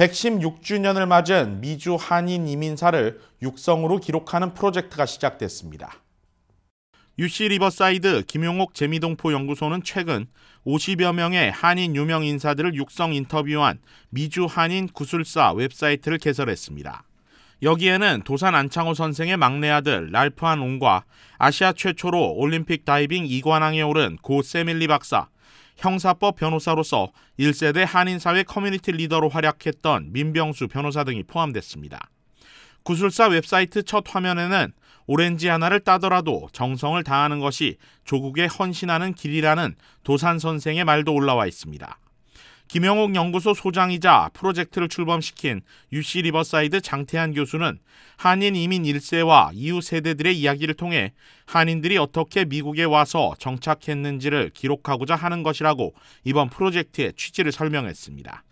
116주년을 맞은 미주 한인 이민사를 육성으로 기록하는 프로젝트가 시작됐습니다. UC 리버사이드 김용옥 재미동포 연구소는 최근 50여 명의 한인 유명 인사들을 육성 인터뷰한 미주 한인 구술사 웹사이트를 개설했습니다. 여기에는 도산 안창호 선생의 막내 아들 랄프한 옹과 아시아 최초로 올림픽 다이빙 2관왕에 오른 고 세밀리 박사, 형사법 변호사로서 1세대 한인사회 커뮤니티 리더로 활약했던 민병수 변호사 등이 포함됐습니다. 구술사 웹사이트 첫 화면에는 오렌지 하나를 따더라도 정성을 다하는 것이 조국에 헌신하는 길이라는 도산 선생의 말도 올라와 있습니다. 김영옥 연구소 소장이자 프로젝트를 출범시킨 UC 리버사이드 장태한 교수는 한인 이민 1세와 이후 세대들의 이야기를 통해 한인들이 어떻게 미국에 와서 정착했는지를 기록하고자 하는 것이라고 이번 프로젝트의 취지를 설명했습니다.